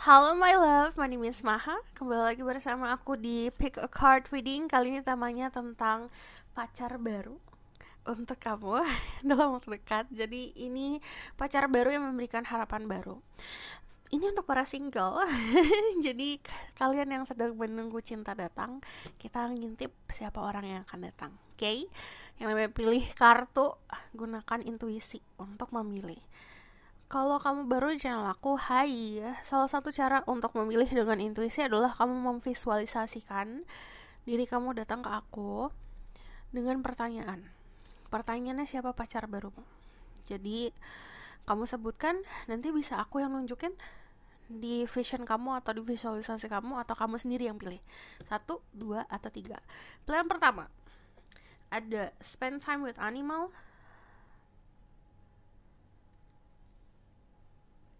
Halo my love, my name is Maha Kembali lagi bersama aku di Pick a Card Reading Kali ini temanya tentang pacar baru Untuk kamu dalam waktu dekat Jadi ini pacar baru yang memberikan harapan baru Ini untuk para single Jadi kalian yang sedang menunggu cinta datang Kita ngintip siapa orang yang akan datang Oke? Okay? Yang namanya pilih kartu Gunakan intuisi untuk memilih kalau kamu baru di channel aku, hai. Salah satu cara untuk memilih dengan intuisi adalah kamu memvisualisasikan diri kamu datang ke aku dengan pertanyaan. Pertanyaannya siapa pacar baru? Jadi kamu sebutkan, nanti bisa aku yang nunjukin di vision kamu atau di visualisasi kamu atau kamu sendiri yang pilih. Satu, dua, atau tiga. Pilihan pertama ada spend time with animal,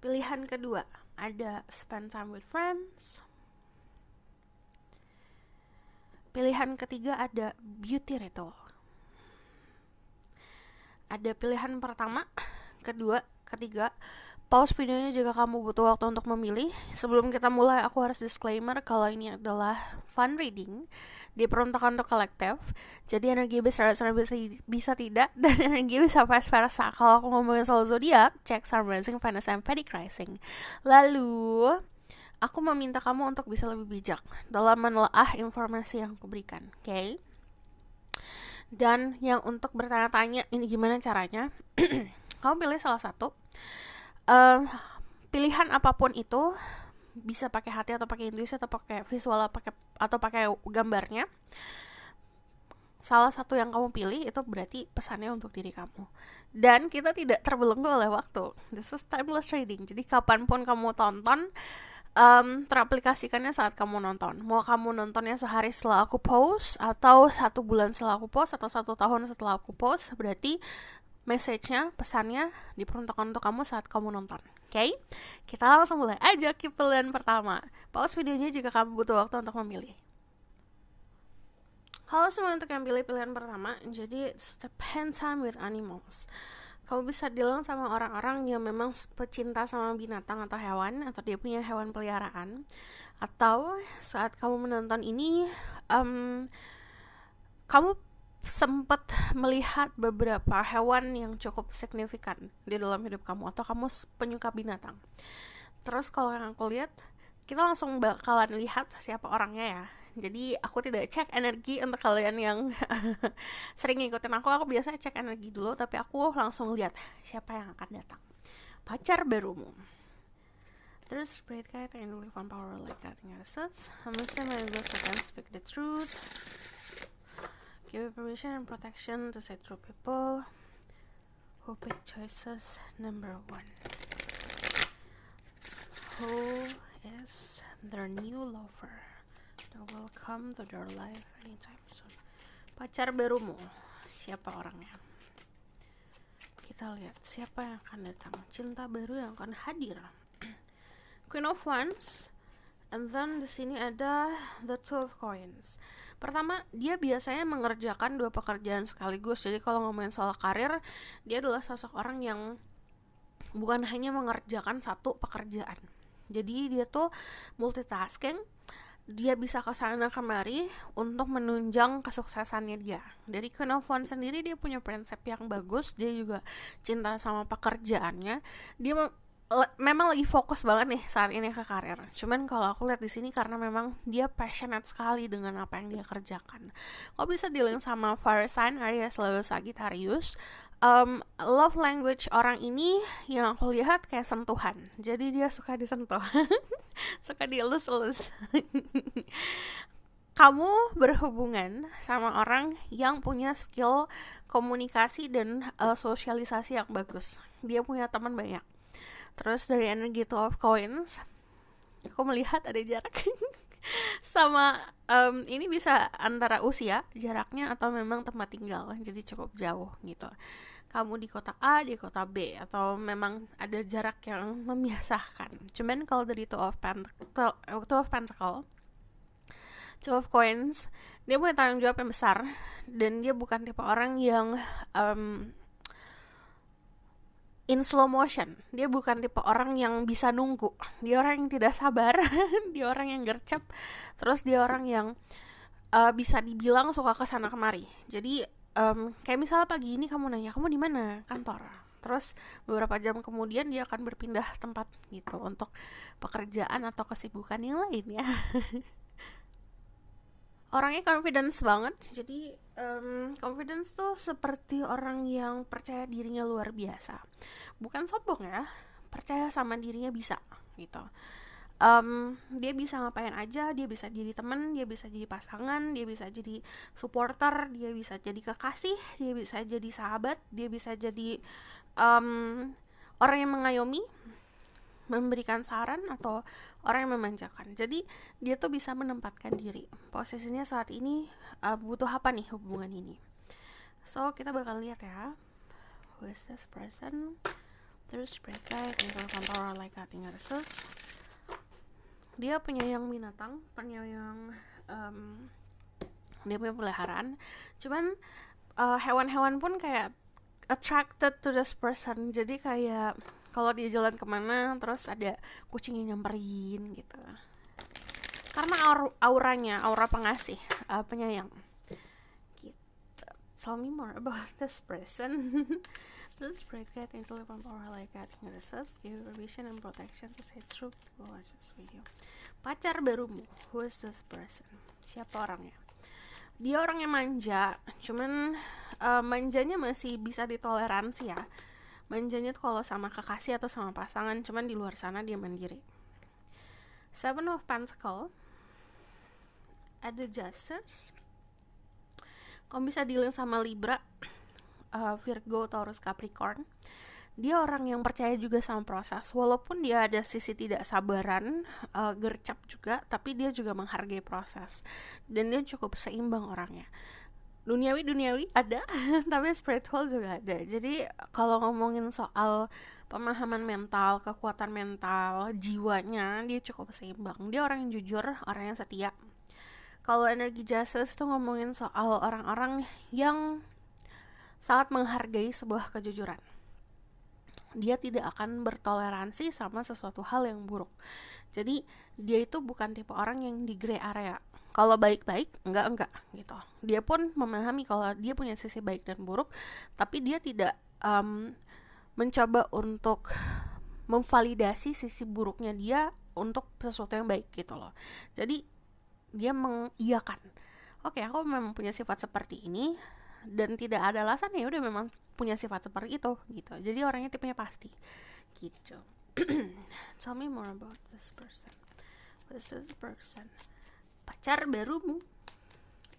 pilihan kedua ada spend time with friends pilihan ketiga ada beauty ritual ada pilihan pertama kedua ketiga pause videonya jika kamu butuh waktu untuk memilih sebelum kita mulai aku harus disclaimer kalau ini adalah fun reading diperuntukkan untuk kolektif jadi energi besar besar bisa, bisa tidak dan energi bisa vice versa kalau aku ngomongin soal zodiak cek sun rising venus and petty rising lalu aku meminta kamu untuk bisa lebih bijak dalam menelaah informasi yang kuberikan oke okay? dan yang untuk bertanya-tanya ini gimana caranya kamu pilih salah satu uh, pilihan apapun itu bisa pakai hati atau pakai intuisi atau pakai visual atau pakai atau pakai gambarnya salah satu yang kamu pilih itu berarti pesannya untuk diri kamu dan kita tidak terbelenggu oleh waktu this is timeless trading jadi kapanpun kamu tonton um, teraplikasikannya saat kamu nonton mau kamu nontonnya sehari setelah aku post atau satu bulan setelah aku post atau satu tahun setelah aku post berarti message-nya pesannya diperuntukkan untuk kamu saat kamu nonton Oke, okay? kita langsung mulai aja ke pilihan pertama. Pause videonya jika kamu butuh waktu untuk memilih. Halo semua untuk yang pilih pilihan pertama, jadi spend time with animals. Kamu bisa dealing sama orang-orang yang memang pecinta sama binatang atau hewan, atau dia punya hewan peliharaan. Atau saat kamu menonton ini, um, kamu sempat melihat beberapa hewan yang cukup signifikan di dalam hidup kamu atau kamu penyuka binatang. Terus kalau yang aku lihat, kita langsung bakalan lihat siapa orangnya ya. Jadi aku tidak cek energi untuk kalian yang sering ngikutin aku, aku biasanya cek energi dulu tapi aku langsung lihat siapa yang akan datang. Pacar barumu. terus spirit guide and live power like that in your sets. I'm listening to those I can speak the truth give permission and protection to say true people who pick choices number one who is their new lover that will come to their life anytime soon pacar barumu siapa orangnya kita lihat siapa yang akan datang cinta baru yang akan hadir Queen of Wands and then di sini ada the Two of Coins Pertama, dia biasanya mengerjakan dua pekerjaan sekaligus. Jadi kalau ngomongin soal karir, dia adalah sosok orang yang bukan hanya mengerjakan satu pekerjaan. Jadi dia tuh multitasking, dia bisa ke sana kemari untuk menunjang kesuksesannya dia. Dari kenovon sendiri dia punya prinsip yang bagus, dia juga cinta sama pekerjaannya. Dia memang lagi fokus banget nih saat ini ke karir. Cuman kalau aku lihat di sini karena memang dia passionate sekali dengan apa yang dia kerjakan. Kok bisa dilihat sama fire sign Aries Leo Sagittarius? Um, love language orang ini yang aku lihat kayak sentuhan. Jadi dia suka disentuh. suka dielus-elus. kamu berhubungan sama orang yang punya skill komunikasi dan uh, sosialisasi yang bagus. Dia punya teman banyak terus dari energi two of coins aku melihat ada jarak sama um, ini bisa antara usia jaraknya atau memang tempat tinggal jadi cukup jauh gitu kamu di kota A di kota B atau memang ada jarak yang memisahkan cuman kalau dari two of pentacle two of pentacle two of coins dia punya tanggung jawab yang besar dan dia bukan tipe orang yang um, in slow motion. Dia bukan tipe orang yang bisa nunggu. Dia orang yang tidak sabar, dia orang yang gercep, terus dia orang yang uh, bisa dibilang suka ke sana kemari. Jadi um, kayak misalnya pagi ini kamu nanya, "Kamu di mana?" Kantor terus beberapa jam kemudian dia akan berpindah tempat gitu untuk pekerjaan atau kesibukan yang lain ya orangnya confidence banget jadi um, confidence tuh seperti orang yang percaya dirinya luar biasa bukan sombong ya percaya sama dirinya bisa gitu um, dia bisa ngapain aja dia bisa jadi temen dia bisa jadi pasangan dia bisa jadi supporter dia bisa jadi kekasih dia bisa jadi sahabat dia bisa jadi um, orang yang mengayomi memberikan saran atau orang yang memanjakan jadi dia tuh bisa menempatkan diri posisinya saat ini uh, butuh apa nih hubungan ini so kita bakal lihat ya who is this person terus mereka tinggal kantor like tinggal sus. dia punya yang binatang penyayang um, dia punya peliharaan cuman eh, hewan-hewan uh, hewan -hewan pun kayak attracted to this person jadi kayak kalau dia jalan kemana terus ada kucing yang nyamperin gitu karena aur auranya aura pengasih uh, penyayang gitu tell me more about this person This bright cat is live on power like cat ngereses, give vision and protection to say true people watch this video. Pacar barumu, who is this person? Siapa orangnya? Dia orangnya manja, cuman uh, manjanya masih bisa ditoleransi ya manjanya kalau sama kekasih atau sama pasangan cuman di luar sana dia mandiri Seven of Pentacles ada Justice Kamu bisa dealing sama Libra uh, Virgo, Taurus, Capricorn dia orang yang percaya juga sama proses walaupun dia ada sisi tidak sabaran uh, gercep juga tapi dia juga menghargai proses dan dia cukup seimbang orangnya duniawi duniawi ada tapi spiritual juga ada jadi kalau ngomongin soal pemahaman mental kekuatan mental jiwanya dia cukup seimbang dia orang yang jujur orang yang setia kalau energi justice tuh ngomongin soal orang-orang yang sangat menghargai sebuah kejujuran dia tidak akan bertoleransi sama sesuatu hal yang buruk jadi dia itu bukan tipe orang yang di grey area kalau baik-baik enggak enggak gitu dia pun memahami kalau dia punya sisi baik dan buruk tapi dia tidak um, mencoba untuk memvalidasi sisi buruknya dia untuk sesuatu yang baik gitu loh jadi dia mengiyakan oke aku memang punya sifat seperti ini dan tidak ada alasan ya udah memang punya sifat seperti itu gitu jadi orangnya tipenya pasti gitu tell me more about this person this is the person pacar barumu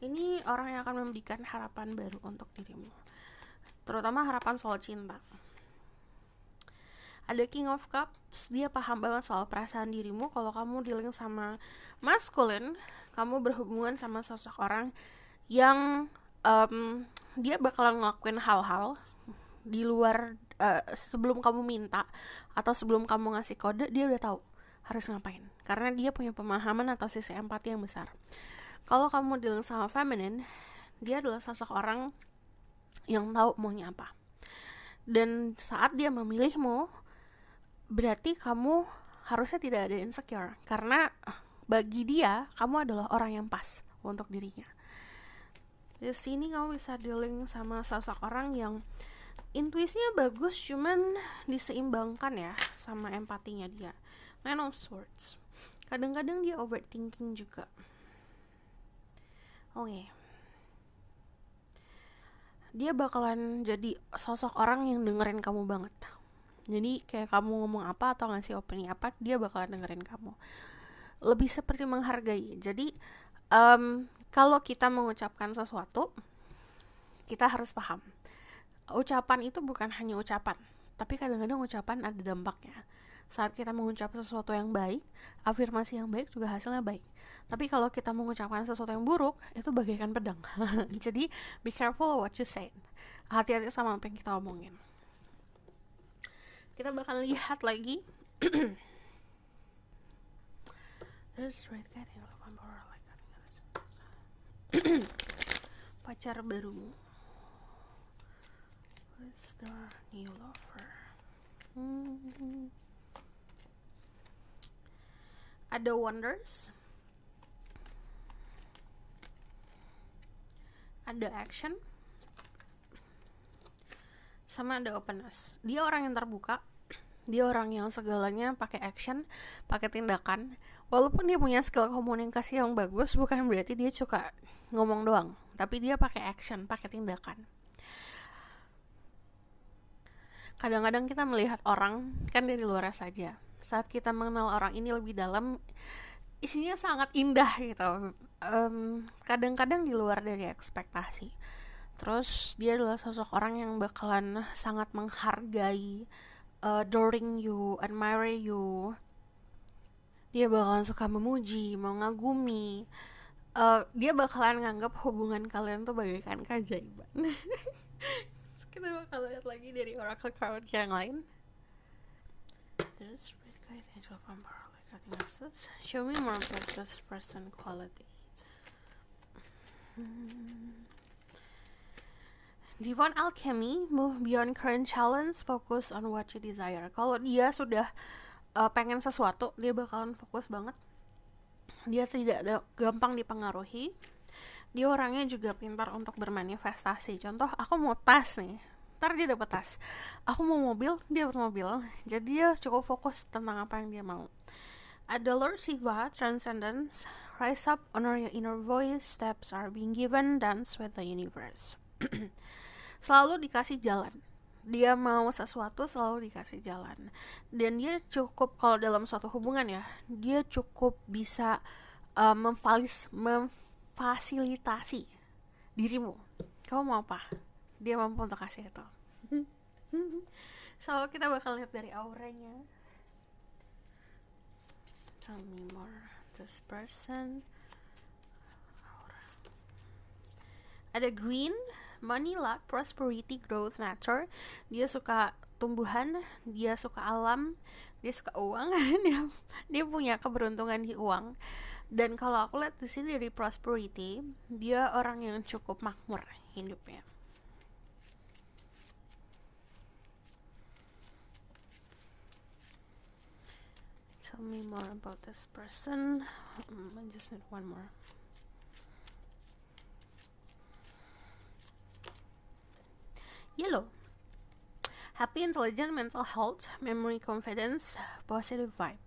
ini orang yang akan memberikan harapan baru untuk dirimu terutama harapan soal cinta ada King of Cups dia paham banget soal perasaan dirimu kalau kamu dealing sama maskulin kamu berhubungan sama sosok orang yang um, dia bakalan ngelakuin hal-hal di luar uh, sebelum kamu minta atau sebelum kamu ngasih kode dia udah tahu harus ngapain karena dia punya pemahaman atau sisi empati yang besar kalau kamu dealing sama feminine, dia adalah sosok orang yang tahu maunya apa dan saat dia memilihmu berarti kamu harusnya tidak ada insecure karena eh, bagi dia kamu adalah orang yang pas untuk dirinya di sini kamu bisa dealing sama sosok orang yang intuisinya bagus cuman diseimbangkan ya sama empatinya dia man of Swords. Kadang-kadang dia overthinking juga. Oke. Okay. Dia bakalan jadi sosok orang yang dengerin kamu banget. Jadi kayak kamu ngomong apa atau ngasih opini apa, dia bakalan dengerin kamu. Lebih seperti menghargai. Jadi um, kalau kita mengucapkan sesuatu, kita harus paham. Ucapan itu bukan hanya ucapan, tapi kadang-kadang ucapan ada dampaknya saat kita mengucap sesuatu yang baik, afirmasi yang baik juga hasilnya baik. Tapi kalau kita mengucapkan sesuatu yang buruk, itu bagaikan pedang. Jadi, be careful what you say. Hati-hati sama apa yang kita omongin. Kita bakal lihat lagi. pacar barumu Who's the new lover? Mm -hmm ada wonders ada action sama ada openness dia orang yang terbuka dia orang yang segalanya pakai action pakai tindakan walaupun dia punya skill komunikasi yang bagus bukan berarti dia suka ngomong doang tapi dia pakai action pakai tindakan kadang-kadang kita melihat orang kan dari luar saja saat kita mengenal orang ini lebih dalam isinya sangat indah gitu kadang kadang-kadang di luar dari ekspektasi terus dia adalah sosok orang yang bakalan sangat menghargai uh, adoring you admire you dia bakalan suka memuji mengagumi uh, dia bakalan nganggap hubungan kalian tuh bagaikan keajaiban kita bakal lihat lagi dari oracle card yang lain terus Perfect Angel from Show me more about this person quality. Hmm. Divine Alchemy, move beyond current challenge, focus on what you desire. Kalau dia sudah uh, pengen sesuatu, dia bakalan fokus banget. Dia tidak gampang dipengaruhi. Dia orangnya juga pintar untuk bermanifestasi. Contoh, aku mau tas nih ntar dia dapat tas aku mau mobil dia dapat mobil jadi dia cukup fokus tentang apa yang dia mau Ada Lord Shiva, Transcendence, Rise Up, Honor Your Inner Voice, Steps Are Being Given, Dance With The Universe. selalu dikasih jalan. Dia mau sesuatu selalu dikasih jalan. Dan dia cukup, kalau dalam suatu hubungan ya, dia cukup bisa uh, memfasilitasi dirimu. Kamu mau apa? dia mampu untuk kasih itu so kita bakal lihat dari auranya tell me more this person ada green money luck prosperity growth nature dia suka tumbuhan dia suka alam dia suka uang dia dia punya keberuntungan di uang dan kalau aku lihat di sini dari prosperity dia orang yang cukup makmur hidupnya tell me more about this person um, I just need one more yellow happy intelligent mental health memory confidence positive vibe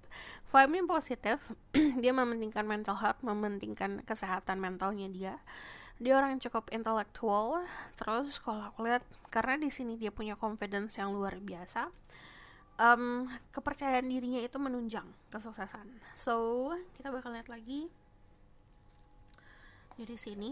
vibe-nya positif dia mementingkan mental health mementingkan kesehatan mentalnya dia dia orang yang cukup intelektual terus kalau aku lihat karena di sini dia punya confidence yang luar biasa um, kepercayaan dirinya itu menunjang kesuksesan. So, kita bakal lihat lagi dari sini.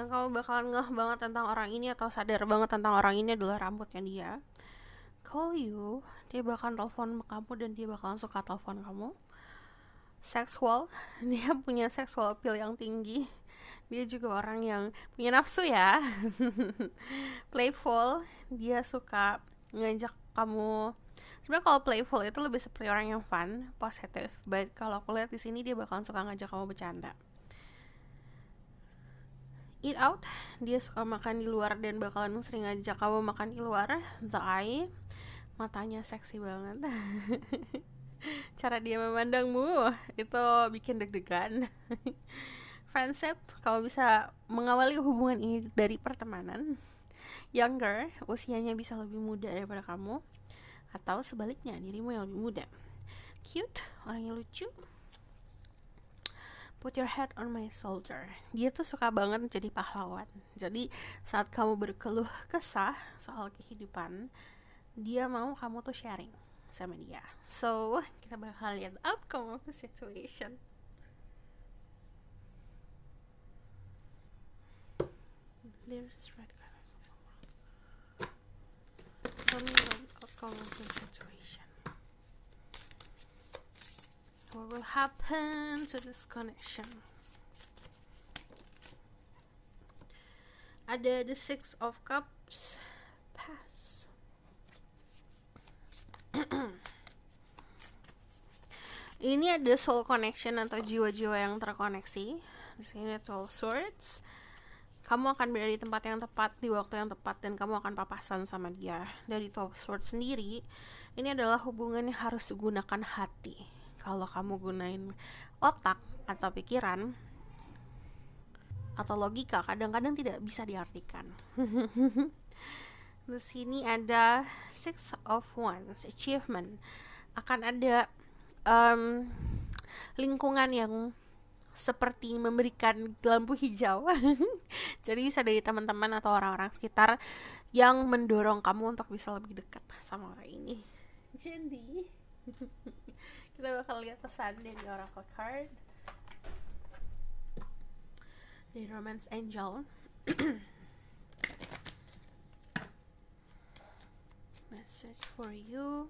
yang kamu bakalan ngeh banget tentang orang ini atau sadar banget tentang orang ini adalah rambutnya dia call you dia bakalan telepon kamu dan dia bakalan suka telepon kamu seksual dia punya seksual appeal yang tinggi dia juga orang yang punya nafsu ya playful dia suka ngajak kamu sebenarnya kalau playful itu lebih seperti orang yang fun positif baik kalau aku lihat di sini dia bakalan suka ngajak kamu bercanda eat out dia suka makan di luar dan bakalan sering ngajak kamu makan di luar the eye matanya seksi banget cara dia memandangmu itu bikin deg-degan friendship kamu bisa mengawali hubungan ini dari pertemanan younger usianya bisa lebih muda daripada kamu atau sebaliknya dirimu yang lebih muda cute orangnya lucu put your head on my shoulder. Dia tuh suka banget jadi pahlawan. Jadi saat kamu berkeluh kesah soal kehidupan, dia mau kamu tuh sharing sama dia. So, kita bakal lihat outcome of the situation. There's red color. outcome of the situation. what will happen to this connection ada the six of cups pass ini ada soul connection atau jiwa-jiwa yang terkoneksi di sini soul swords kamu akan berada di tempat yang tepat di waktu yang tepat dan kamu akan papasan sama dia dari top swords sendiri ini adalah hubungan yang harus digunakan hati kalau kamu gunain otak atau pikiran atau logika kadang-kadang tidak bisa diartikan. Di sini ada six of ones achievement. Akan ada um, lingkungan yang seperti memberikan lampu hijau. Jadi bisa dari teman-teman atau orang-orang sekitar yang mendorong kamu untuk bisa lebih dekat sama orang ini. Jadi kita bakal lihat pesan dari oracle card dari romance angel message for you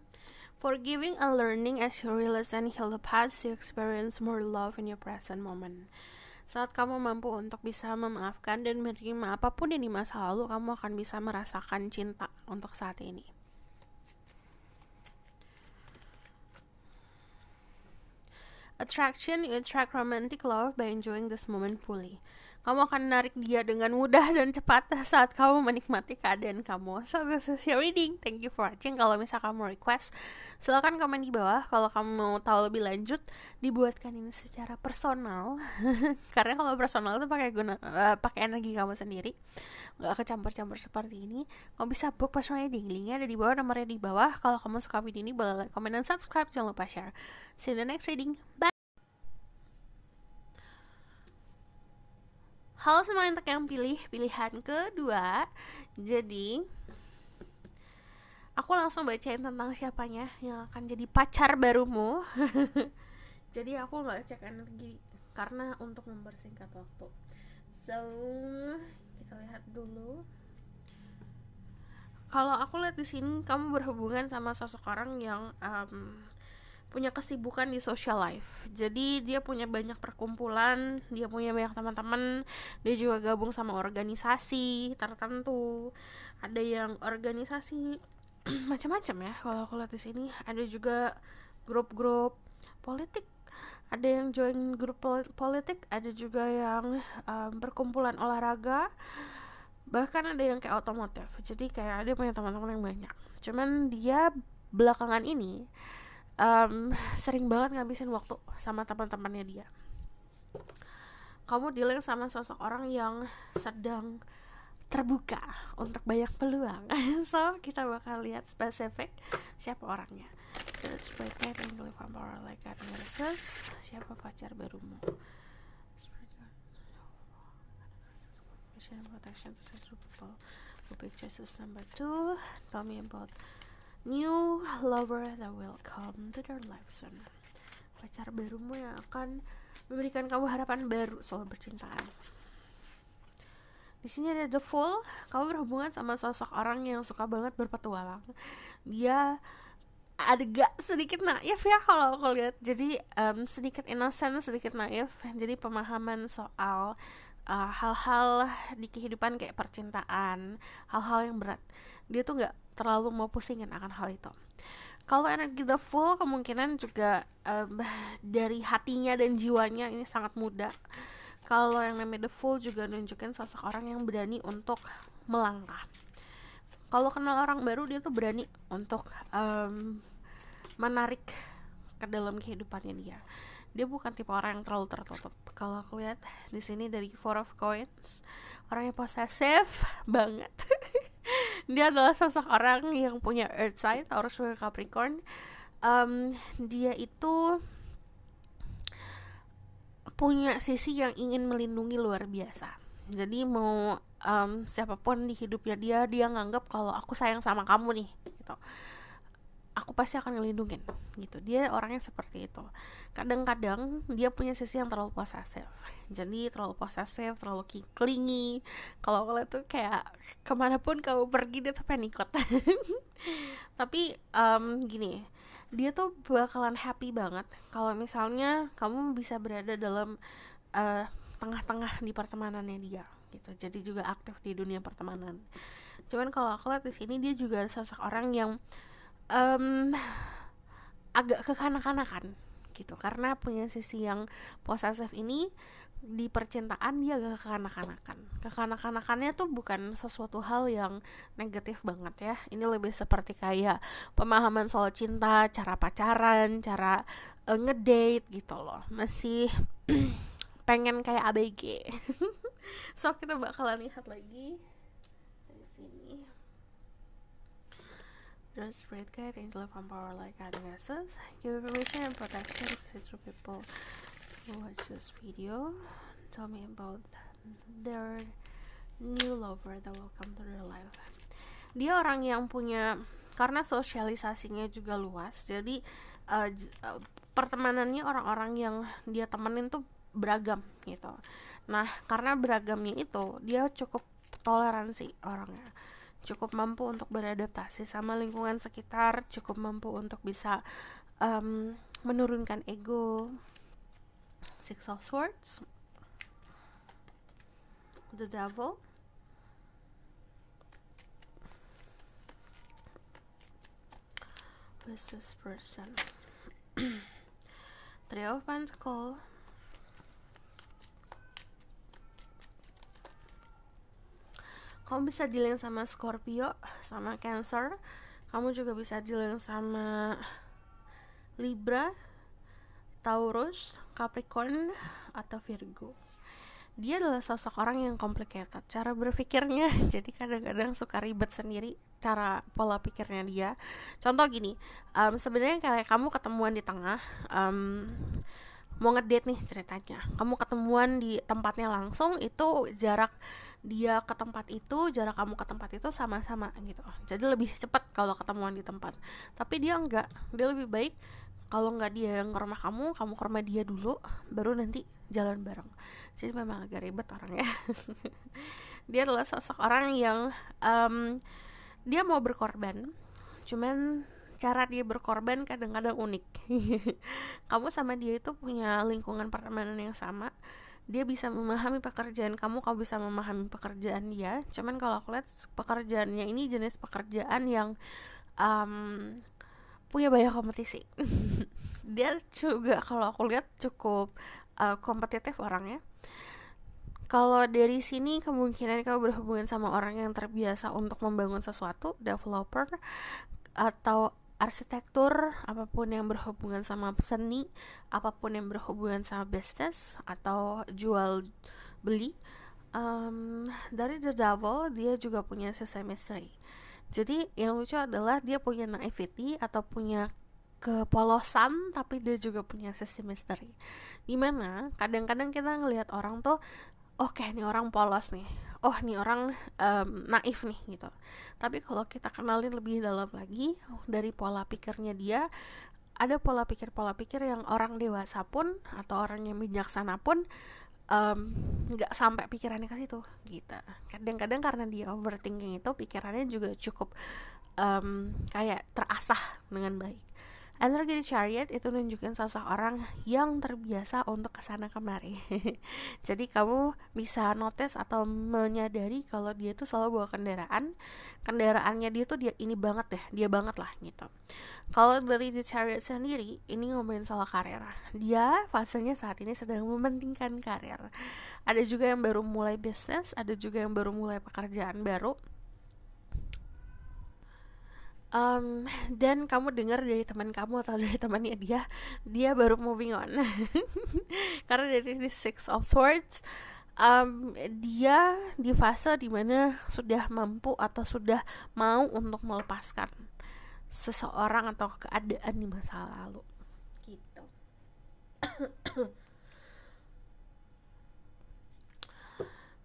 forgiving and learning as you realize and heal the past you experience more love in your present moment saat kamu mampu untuk bisa memaafkan dan menerima apapun yang di masa lalu, kamu akan bisa merasakan cinta untuk saat ini. Attraction, you attract romantic love by enjoying this moment fully. Kamu akan menarik dia dengan mudah dan cepat saat kamu menikmati keadaan kamu. So, this is your reading. Thank you for watching. Kalau misalnya kamu request, silahkan komen di bawah. Kalau kamu mau tahu lebih lanjut, dibuatkan ini secara personal. Karena kalau personal itu pakai guna, uh, pakai energi kamu sendiri. Gak kecampur-campur seperti ini. Kamu bisa book personal reading. Linknya ada di bawah, nomornya di bawah. Kalau kamu suka video ini, boleh like, comment, dan subscribe. Jangan lupa share. See you in the next reading. Bye! Halo semua untuk yang pilih pilihan kedua Jadi Aku langsung bacain tentang siapanya Yang akan jadi pacar barumu Jadi aku gak cek energi Karena untuk mempersingkat waktu So Kita lihat dulu Kalau aku lihat di sini Kamu berhubungan sama sosok orang yang um, punya kesibukan di social life. Jadi dia punya banyak perkumpulan, dia punya banyak teman-teman, dia juga gabung sama organisasi tertentu. Ada yang organisasi macam-macam ya kalau aku lihat di sini. Ada juga grup-grup politik, ada yang join grup politik, ada juga yang um, perkumpulan olahraga. Bahkan ada yang kayak otomotif. Jadi kayak dia punya teman-teman yang banyak. Cuman dia belakangan ini um, sering banget ngabisin waktu sama teman-temannya dia kamu dealing sama sosok orang yang sedang terbuka untuk banyak peluang so kita bakal lihat spesifik siapa orangnya Let's break it and live on power like Siapa pacar barumu? protection to people. The pictures is number two. Tell me about new lover that will come to their life soon pacar barumu yang akan memberikan kamu harapan baru soal percintaan di sini ada the fool kamu berhubungan sama sosok orang yang suka banget berpetualang dia ada gak sedikit naif ya kalau aku lihat jadi um, sedikit innocent sedikit naif jadi pemahaman soal Eh, hal-hal uh, di kehidupan kayak percintaan hal-hal yang berat dia tuh nggak terlalu mau pusingin akan hal itu kalau energi the full kemungkinan juga um, dari hatinya dan jiwanya ini sangat muda kalau yang namanya the full juga nunjukin sosok orang yang berani untuk melangkah kalau kenal orang baru dia tuh berani untuk um, menarik ke dalam kehidupannya dia dia bukan tipe orang yang terlalu tertutup kalau aku lihat di sini dari four of coins orang yang posesif banget dia adalah sosok orang yang punya earth sign Taurus Virgo Capricorn um, dia itu punya sisi yang ingin melindungi luar biasa jadi mau um, siapapun di hidupnya dia dia nganggap kalau aku sayang sama kamu nih gitu aku pasti akan ngelindungin gitu dia orangnya seperti itu kadang-kadang dia punya sisi yang terlalu posesif jadi terlalu posesif terlalu klingi kalau kalau tuh kayak kemanapun kamu pergi dia tuh pengen tapi um, gini dia tuh bakalan happy banget kalau misalnya kamu bisa berada dalam eh, tengah-tengah di pertemanannya dia gitu jadi juga aktif di dunia pertemanan cuman kalau aku lihat di sini dia juga sosok orang yang um, agak kekanak-kanakan gitu karena punya sisi yang posesif ini di percintaan dia agak kekanak-kanakan kekanak-kanakannya tuh bukan sesuatu hal yang negatif banget ya ini lebih seperti kayak pemahaman soal cinta cara pacaran cara uh, ngedate gitu loh masih pengen kayak ABG so kita bakalan lihat lagi di sini Just read guidance, love, and power like adding assets. Give information and protection to people who watch this video. Tell me about their new lover that will come to their life. Dia orang yang punya karena sosialisasinya juga luas, jadi uh, uh pertemanannya orang-orang yang dia temenin tuh beragam gitu. Nah, karena beragamnya itu dia cukup toleransi orangnya cukup mampu untuk beradaptasi sama lingkungan sekitar, cukup mampu untuk bisa um, menurunkan ego. Six of Swords, The Devil. versus person? Three of Pentacles kamu bisa dealing sama Scorpio sama Cancer kamu juga bisa dealing sama Libra Taurus Capricorn atau Virgo dia adalah sosok orang yang complicated cara berpikirnya jadi kadang-kadang suka ribet sendiri cara pola pikirnya dia contoh gini um, sebenarnya kayak kamu ketemuan di tengah um, mau ngedate nih ceritanya kamu ketemuan di tempatnya langsung itu jarak dia ke tempat itu jarak kamu ke tempat itu sama-sama gitu jadi lebih cepat kalau ketemuan di tempat tapi dia enggak dia lebih baik kalau enggak dia yang ke rumah kamu kamu ke rumah dia dulu baru nanti jalan bareng jadi memang agak ribet orangnya dia adalah sosok orang yang um, dia mau berkorban cuman cara dia berkorban kadang-kadang unik kamu sama dia itu punya lingkungan pertemanan yang sama dia bisa memahami pekerjaan kamu kamu bisa memahami pekerjaan dia cuman kalau aku lihat pekerjaannya ini jenis pekerjaan yang um, punya banyak kompetisi dia juga kalau aku lihat cukup uh, kompetitif orangnya kalau dari sini kemungkinan kamu berhubungan sama orang yang terbiasa untuk membangun sesuatu developer atau arsitektur, apapun yang berhubungan sama seni, apapun yang berhubungan sama bisnis atau jual beli. Um, dari The Devil dia juga punya sesuai mystery. Jadi yang lucu adalah dia punya naivety atau punya kepolosan tapi dia juga punya sisi misteri dimana kadang-kadang kita ngelihat orang tuh oke oh, okay, nih orang polos nih oh nih orang um, naif nih gitu tapi kalau kita kenalin lebih dalam lagi dari pola pikirnya dia ada pola pikir pola pikir yang orang dewasa pun atau orang yang bijaksana pun nggak um, sampai pikirannya ke situ gitu kadang-kadang karena dia overthinking itu pikirannya juga cukup um, kayak terasah dengan baik Energi di Chariot itu nunjukin orang yang terbiasa untuk kesana kemari. Jadi kamu bisa notice atau menyadari kalau dia itu selalu bawa kendaraan, kendaraannya dia tuh dia ini banget deh, ya, dia banget lah gitu. Kalau dari di Chariot sendiri, ini ngomongin soal karir. Dia fasenya saat ini sedang mementingkan karir. Ada juga yang baru mulai bisnis, ada juga yang baru mulai pekerjaan baru um, dan kamu dengar dari teman kamu atau dari temannya dia dia baru moving on karena dari the six of swords um, dia di fase dimana sudah mampu atau sudah mau untuk melepaskan seseorang atau keadaan di masa lalu gitu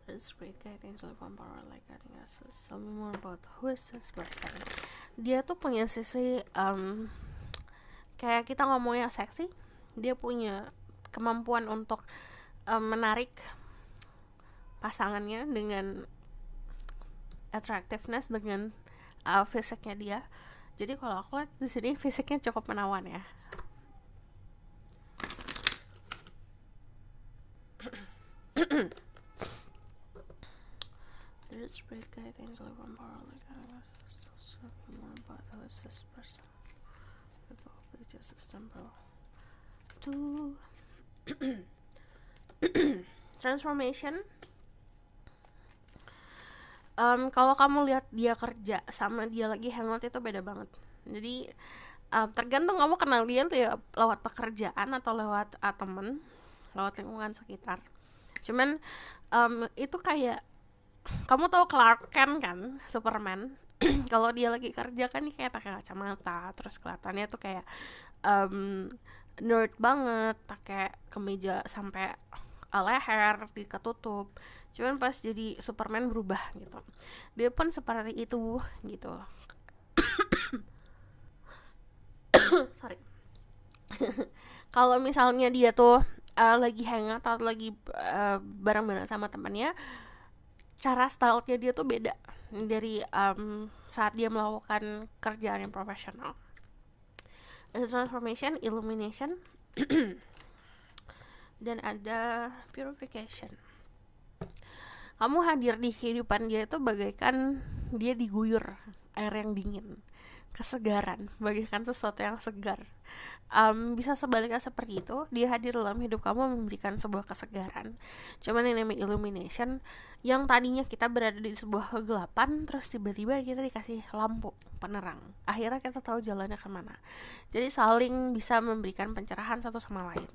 This great guy Angel Vampire like getting us tell me more about who is this person dia tuh punya sisi um, kayak kita ngomongnya seksi dia punya kemampuan untuk um, menarik pasangannya dengan attractiveness dengan uh, fisiknya dia jadi kalau aku lihat di sini fisiknya cukup menawan ya there's great guy things like one bar like I was so sure you want about who is this person the just a simple. two transformation um, kalau kamu lihat dia kerja sama dia lagi hangout itu beda banget jadi um, tergantung kamu kenal dia tuh ya lewat pekerjaan atau lewat uh, temen lewat lingkungan sekitar cuman um, itu kayak kamu tahu Clark Kent kan Superman kalau dia lagi kerja kan tak kayak pakai kacamata terus kelihatannya tuh kayak um, nerd banget pakai kemeja sampai eh, leher diketutup cuman pas jadi Superman berubah gitu dia pun seperti itu gitu sorry kalau misalnya dia tuh uh, lagi hangat atau lagi uh, bareng-bareng sama temannya cara stylenya dia tuh beda dari um, saat dia melakukan kerjaan yang profesional ada transformation illumination dan ada purification kamu hadir di kehidupan dia itu bagaikan dia diguyur air yang dingin kesegaran bagaikan sesuatu yang segar um, bisa sebaliknya seperti itu dia hadir dalam hidup kamu memberikan sebuah kesegaran cuman yang namanya illumination yang tadinya kita berada di sebuah kegelapan terus tiba-tiba kita dikasih lampu penerang akhirnya kita tahu jalannya kemana jadi saling bisa memberikan pencerahan satu sama lain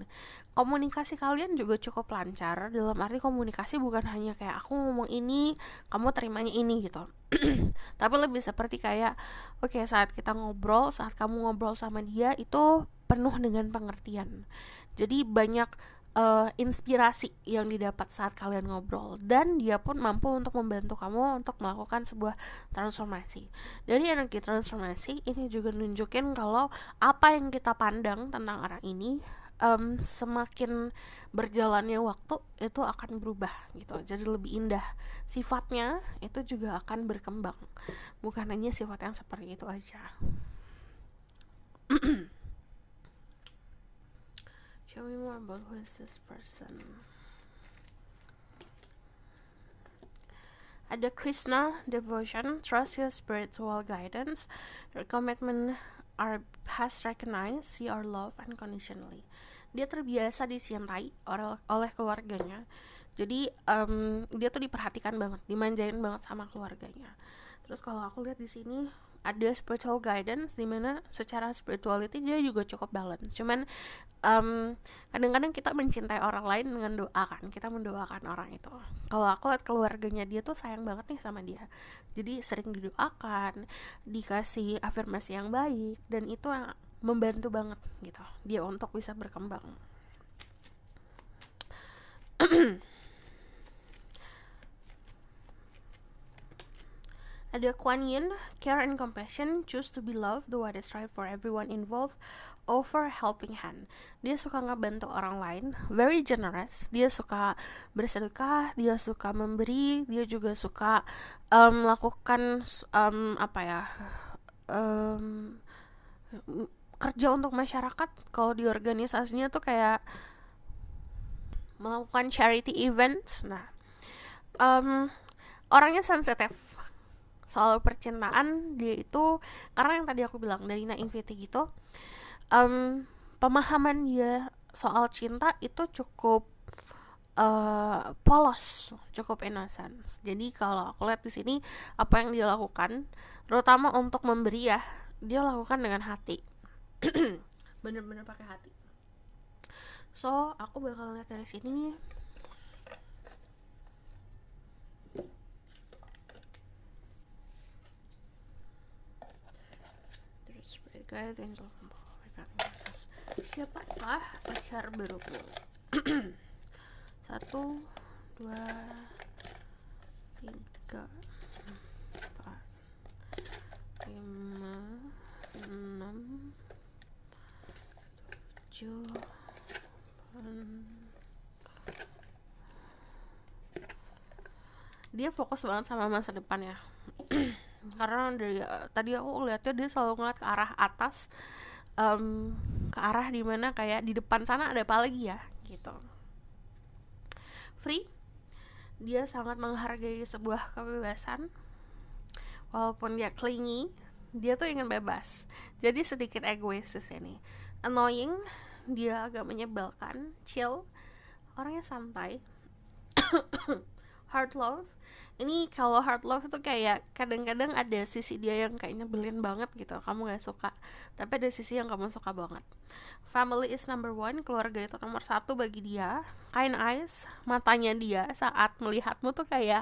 komunikasi kalian juga cukup lancar dalam arti komunikasi bukan hanya kayak aku ngomong ini kamu terimanya ini gitu tapi lebih seperti kayak oke okay, saat kita ngobrol saat kamu ngobrol sama dia itu penuh dengan pengertian. Jadi banyak uh, inspirasi yang didapat saat kalian ngobrol dan dia pun mampu untuk membantu kamu untuk melakukan sebuah transformasi. Dari energi transformasi ini juga nunjukin kalau apa yang kita pandang tentang orang ini um, semakin berjalannya waktu itu akan berubah gitu jadi lebih indah sifatnya itu juga akan berkembang bukan hanya sifat yang seperti itu aja Tell me more about who is this person. Ada Krishna devotion, trust your spiritual guidance. Your commitment are has recognized your love unconditionally. Dia terbiasa disintai oleh keluarganya. Jadi um, dia tuh diperhatikan banget, dimanjain banget sama keluarganya. Terus kalau aku lihat di sini ada spiritual guidance di mana secara spirituality dia juga cukup balance cuman um, kadang-kadang kita mencintai orang lain dengan doa kan kita mendoakan orang itu kalau aku lihat keluarganya dia tuh sayang banget nih sama dia jadi sering didoakan dikasih afirmasi yang baik dan itu yang membantu banget gitu dia untuk bisa berkembang Ada Kuan Yin, care and compassion, choose to be loved, do what is right for everyone involved, over helping hand. Dia suka ngebantu orang lain, very generous. Dia suka bersedekah, dia suka memberi, dia juga suka um, melakukan um, apa ya um, kerja untuk masyarakat. Kalau di organisasinya tuh kayak melakukan charity events. Nah, um, orangnya sensitif soal percintaan dia itu karena yang tadi aku bilang dari Na Inviti gitu um, pemahaman dia soal cinta itu cukup uh, polos, cukup innocence. Jadi kalau aku lihat di sini apa yang dia lakukan, terutama untuk memberi ya, dia lakukan dengan hati. Bener-bener pakai hati. So, aku bakal lihat dari sini guys and welcome Siapakah pacar baru Satu, dua, tiga, empat, lima, enam, tujuh, dia fokus banget sama masa depan ya karena dari eh, tadi aku lihatnya dia selalu ngeliat ke arah atas um, ke arah dimana kayak di depan sana ada apa lagi ya gitu free dia sangat menghargai sebuah kebebasan walaupun dia clingy dia tuh ingin bebas jadi sedikit egois di sini annoying dia agak menyebalkan chill orangnya santai hard love ini kalau hard love itu kayak kadang-kadang ada sisi dia yang kayaknya belin banget gitu kamu gak suka tapi ada sisi yang kamu suka banget family is number one keluarga itu nomor satu bagi dia kind eyes matanya dia saat melihatmu tuh kayak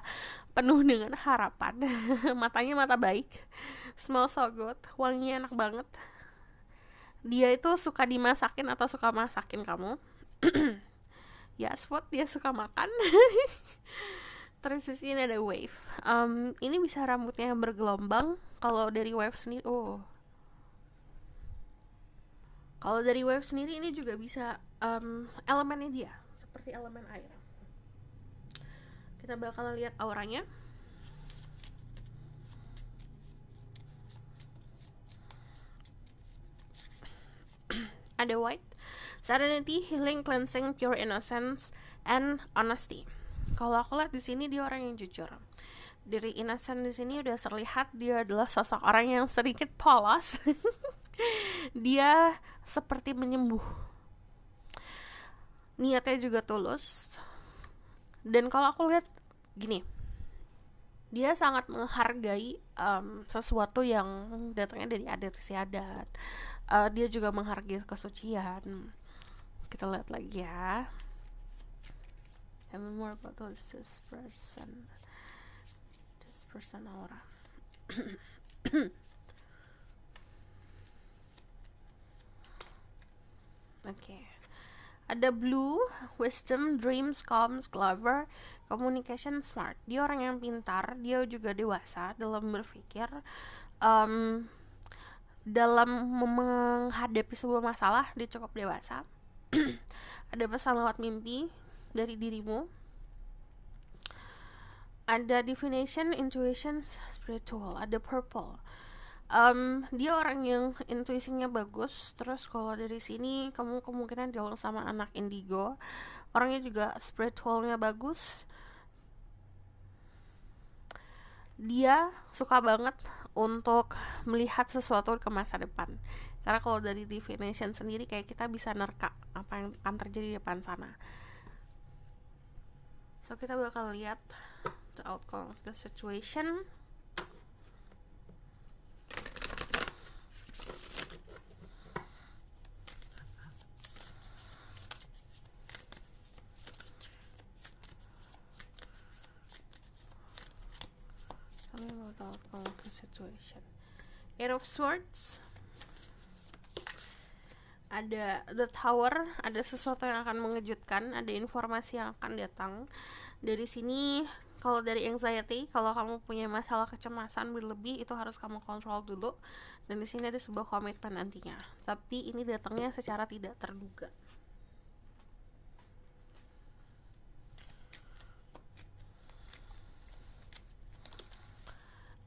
penuh dengan harapan matanya mata baik smell so good wanginya enak banget dia itu suka dimasakin atau suka masakin kamu yes food dia suka makan transisi ini ada wave um, ini bisa rambutnya yang bergelombang kalau dari wave sendiri oh kalau dari wave sendiri ini juga bisa um, elemennya dia seperti elemen air kita bakal lihat auranya ada white serenity healing cleansing pure innocence and honesty kalau aku lihat di sini dia orang yang jujur. Dari Inasan di sini udah terlihat dia adalah sosok orang yang sedikit polos. dia seperti menyembuh. Niatnya juga tulus. Dan kalau aku lihat gini, dia sangat menghargai um, sesuatu yang datangnya dari adat istiadat. Uh, eh, dia juga menghargai kesucian. Kita lihat lagi ya. I'm more about this person this person orang okay ada blue wisdom dreams comes clever communication smart dia orang yang pintar dia juga dewasa dalam berpikir um, dalam menghadapi sebuah masalah dia cukup dewasa ada pesan lewat mimpi dari dirimu ada definition intuition spiritual ada purple um, dia orang yang intuisinya bagus terus kalau dari sini kamu kemungkinan jalan sama anak indigo orangnya juga spiritualnya bagus dia suka banget untuk melihat sesuatu ke masa depan karena kalau dari definition sendiri kayak kita bisa nerka apa yang akan terjadi di depan sana so kita bakal lihat the outcome of the situation outcome the situation. Eight of Swords ada the tower ada sesuatu yang akan mengejutkan ada informasi yang akan datang dari sini kalau dari anxiety kalau kamu punya masalah kecemasan berlebih itu harus kamu kontrol dulu dan di sini ada sebuah komitmen nantinya tapi ini datangnya secara tidak terduga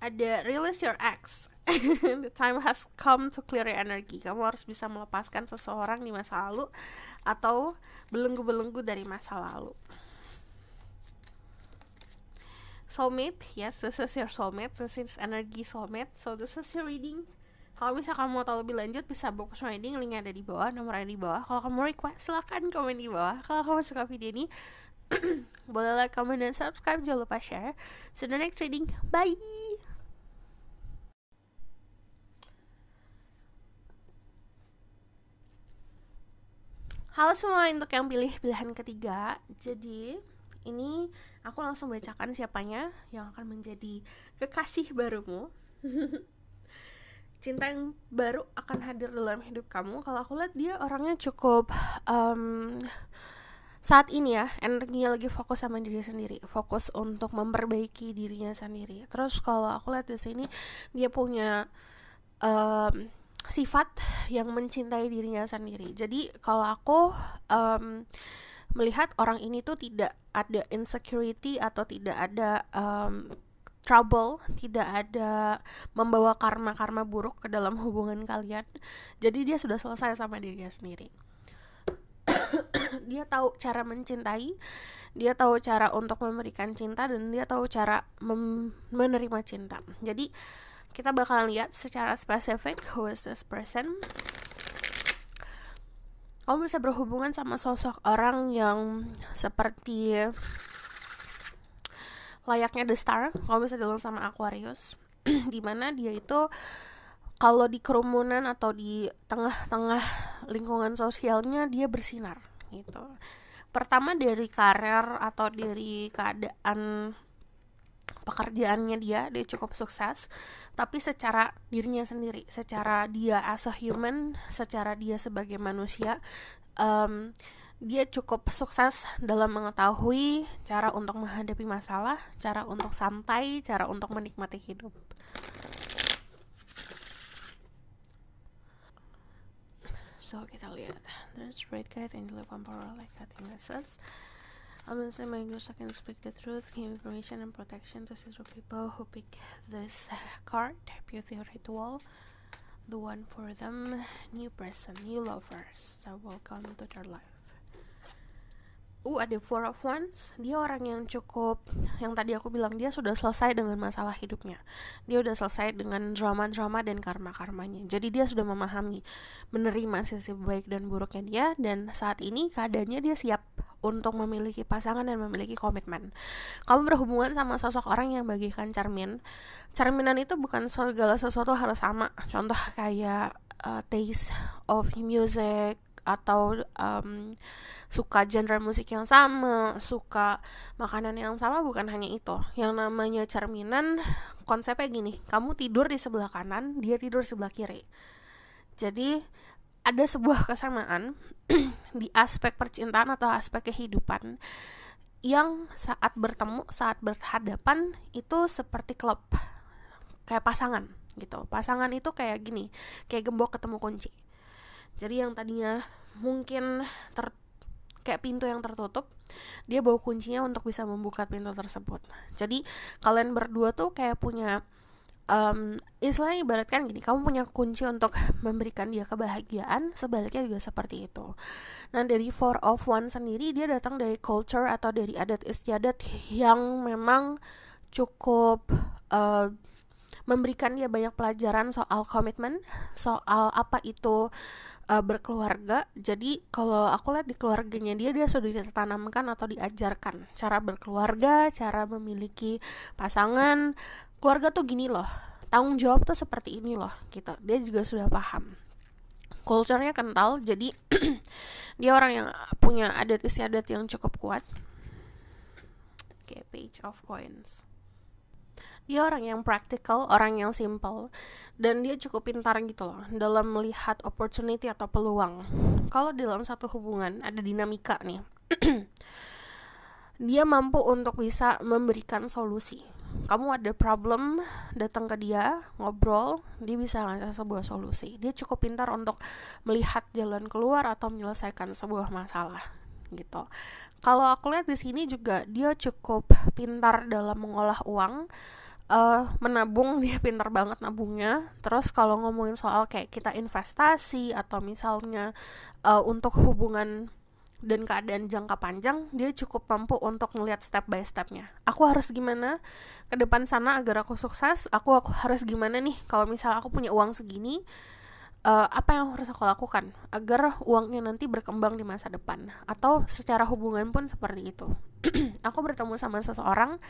ada release your ex the time has come to clear your energy. Kamu harus bisa melepaskan seseorang di masa lalu atau belenggu-belenggu dari masa lalu. Soulmate, yes, this is your soulmate. This is energy soulmate. So this is your reading. Kalau misalkan mau tahu lebih lanjut bisa book reading, linknya ada di bawah, nomor ada di bawah. Kalau kamu request silahkan komen di bawah. Kalau kamu suka video ini, boleh like, comment, dan subscribe. Jangan lupa share. See you next reading. Bye! Halo semua untuk yang pilih pilihan ketiga. Jadi ini aku langsung bacakan siapanya yang akan menjadi kekasih barumu. Cinta yang baru akan hadir dalam hidup kamu. Kalau aku lihat dia orangnya cukup um, saat ini ya energinya lagi fokus sama diri sendiri, fokus untuk memperbaiki dirinya sendiri. Terus kalau aku lihat di sini dia punya um, sifat yang mencintai dirinya sendiri. Jadi kalau aku um, melihat orang ini tuh tidak ada insecurity atau tidak ada um, trouble, tidak ada membawa karma-karma buruk ke dalam hubungan kalian. Jadi dia sudah selesai sama dirinya sendiri. dia tahu cara mencintai, dia tahu cara untuk memberikan cinta dan dia tahu cara menerima cinta. Jadi kita bakalan lihat secara spesifik who is this person kamu bisa berhubungan sama sosok orang yang seperti layaknya The Star kamu bisa bilang sama Aquarius dimana dia itu kalau di kerumunan atau di tengah-tengah lingkungan sosialnya dia bersinar gitu pertama dari karir atau dari keadaan pekerjaannya dia dia cukup sukses tapi secara dirinya sendiri secara dia as a human secara dia sebagai manusia um, dia cukup sukses dalam mengetahui cara untuk menghadapi masalah cara untuk santai cara untuk menikmati hidup so kita lihat there's red guide and live on like that in I'm gonna say my English I can speak the truth, give information and protection to sister people who pick this card. Beauty ritual, the one for them, new person, new lovers that will come to their life. uh ada Four of Wands dia orang yang cukup yang tadi aku bilang dia sudah selesai dengan masalah hidupnya dia sudah selesai dengan drama-drama dan karma-karmanya jadi dia sudah memahami menerima sisi baik dan buruknya dia dan saat ini keadaannya dia siap untuk memiliki pasangan dan memiliki komitmen. Kamu berhubungan sama sosok orang yang bagikan cermin. Cerminan itu bukan segala sesuatu harus sama. Contoh kayak uh, taste of music atau um, suka genre musik yang sama suka makanan yang sama bukan hanya itu yang namanya cerminan konsepnya gini kamu tidur di sebelah kanan dia tidur sebelah kiri jadi ada sebuah kesamaan di aspek percintaan atau aspek kehidupan yang saat bertemu saat berhadapan itu seperti klub kayak pasangan gitu pasangan itu kayak gini kayak gembok ketemu kunci jadi yang tadinya mungkin ter kayak pintu yang tertutup dia bawa kuncinya untuk bisa membuka pintu tersebut jadi kalian berdua tuh kayak punya um, istilahnya ibaratkan gini kamu punya kunci untuk memberikan dia kebahagiaan sebaliknya juga seperti itu nah dari four of one sendiri dia datang dari culture atau dari adat istiadat yang memang cukup uh, memberikan dia banyak pelajaran soal komitmen soal apa itu uh, berkeluarga jadi kalau aku lihat di keluarganya dia dia sudah ditanamkan atau diajarkan cara berkeluarga cara memiliki pasangan keluarga tuh gini loh tanggung jawab tuh seperti ini loh gitu dia juga sudah paham culture-nya kental jadi dia orang yang punya adat istiadat yang cukup kuat oke okay, page of coins dia orang yang practical orang yang simple dan dia cukup pintar gitu loh dalam melihat opportunity atau peluang kalau dalam satu hubungan ada dinamika nih dia mampu untuk bisa memberikan solusi kamu ada problem datang ke dia ngobrol dia bisa ngasih sebuah solusi dia cukup pintar untuk melihat jalan keluar atau menyelesaikan sebuah masalah gitu kalau aku lihat di sini juga dia cukup pintar dalam mengolah uang uh, menabung dia pintar banget nabungnya terus kalau ngomongin soal kayak kita investasi atau misalnya uh, untuk hubungan dan keadaan jangka panjang dia cukup mampu untuk melihat step by stepnya aku harus gimana ke depan sana agar aku sukses aku, harus gimana nih kalau misal aku punya uang segini uh, apa yang harus aku lakukan agar uangnya nanti berkembang di masa depan atau secara hubungan pun seperti itu aku bertemu sama seseorang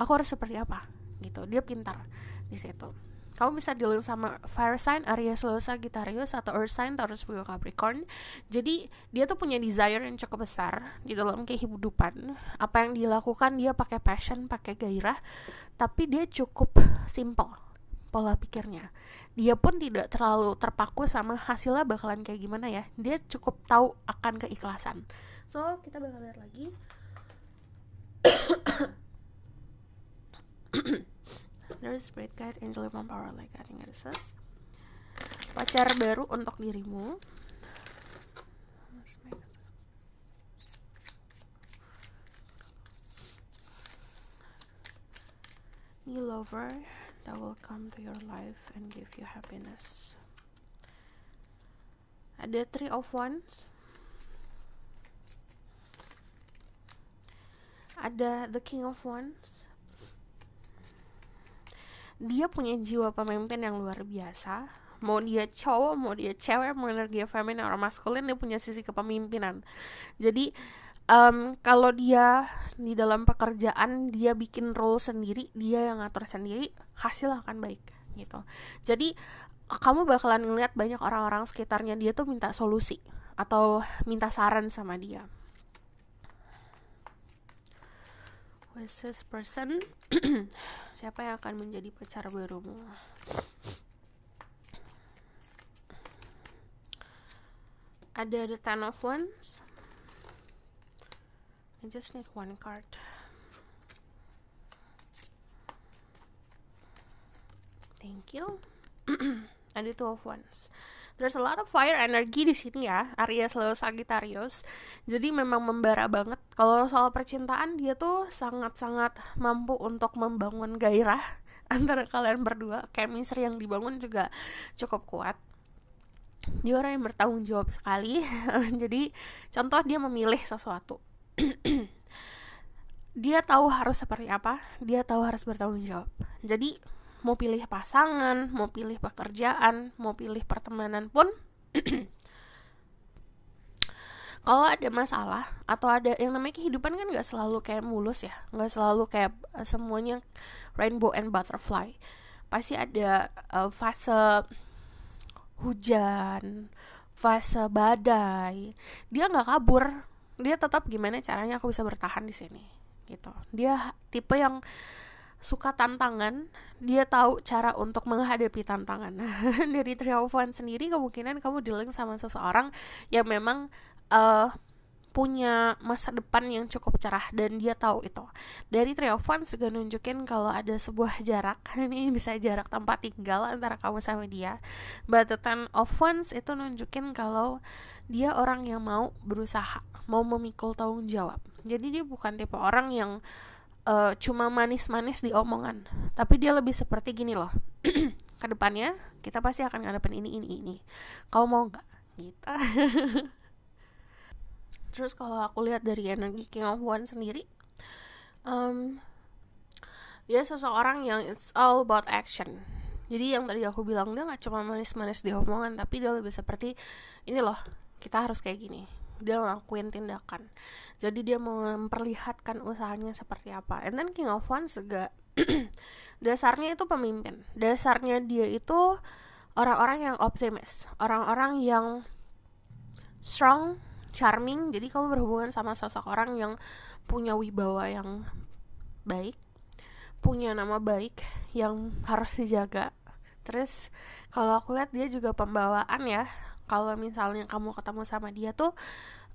aku harus seperti apa gitu dia pintar di situ kamu bisa dealin sama fire sign, Aries, Leo sagittarius atau Earth sign, Taurus, Virgo, Capricorn. Jadi dia tuh punya desire yang cukup besar di dalam kehidupan. Apa yang dilakukan dia pakai passion, pakai gairah, tapi dia cukup simple pola pikirnya. Dia pun tidak terlalu terpaku sama hasilnya bakalan kayak gimana ya. Dia cukup tahu akan keikhlasan. So, kita bakal lihat lagi Another bright guys, angel of power like I think guiding aces. Pacar baru untuk dirimu. New lover that will come to your life and give you happiness. Ada three of wands. Ada the king of wands dia punya jiwa pemimpin yang luar biasa mau dia cowok mau dia cewek mau energi feminin orang maskulin dia punya sisi kepemimpinan jadi um, kalau dia di dalam pekerjaan dia bikin role sendiri dia yang ngatur sendiri hasil akan baik gitu jadi kamu bakalan ngeliat banyak orang-orang sekitarnya dia tuh minta solusi atau minta saran sama dia with this person siapa yang akan menjadi pacar barumu ada the ten of wands I just need one card thank you ada two of wands there's a lot of fire energy di sini ya Aries Leo Sagittarius jadi memang membara banget kalau soal percintaan dia tuh sangat-sangat mampu untuk membangun gairah antara kalian berdua chemistry yang dibangun juga cukup kuat dia orang yang bertanggung jawab sekali jadi contoh dia memilih sesuatu dia tahu harus seperti apa dia tahu harus bertanggung jawab jadi mau pilih pasangan, mau pilih pekerjaan, mau pilih pertemanan pun kalau ada masalah atau ada yang namanya kehidupan kan nggak selalu kayak mulus ya nggak selalu kayak eh, semuanya rainbow and butterfly pasti ada uh, fase hujan fase badai dia nggak kabur dia tetap gimana caranya aku bisa bertahan di sini gitu dia tipe yang suka tantangan, dia tahu cara untuk menghadapi tantangan. Dari Triofan sendiri kemungkinan kamu dealing sama seseorang yang memang uh, punya masa depan yang cukup cerah dan dia tahu itu. Dari Triofan juga nunjukin kalau ada sebuah jarak, ini bisa jarak tempat tinggal antara kamu sama dia. Batetan of ones itu nunjukin kalau dia orang yang mau berusaha, mau memikul tanggung jawab. Jadi dia bukan tipe orang yang uh, cuma manis-manis di omongan tapi dia lebih seperti gini loh kedepannya kita pasti akan ngadepin ini ini ini kau mau nggak gitu terus kalau aku lihat dari energi King of One sendiri um, dia seseorang yang it's all about action jadi yang tadi aku bilang dia nggak cuma manis-manis di omongan tapi dia lebih seperti ini loh kita harus kayak gini dia ngelakuin tindakan jadi dia memperlihatkan usahanya seperti apa and then King of Wands juga dasarnya itu pemimpin dasarnya dia itu orang-orang yang optimis orang-orang yang strong charming jadi kamu berhubungan sama sosok orang yang punya wibawa yang baik punya nama baik yang harus dijaga terus kalau aku lihat dia juga pembawaan ya kalau misalnya kamu ketemu sama dia tuh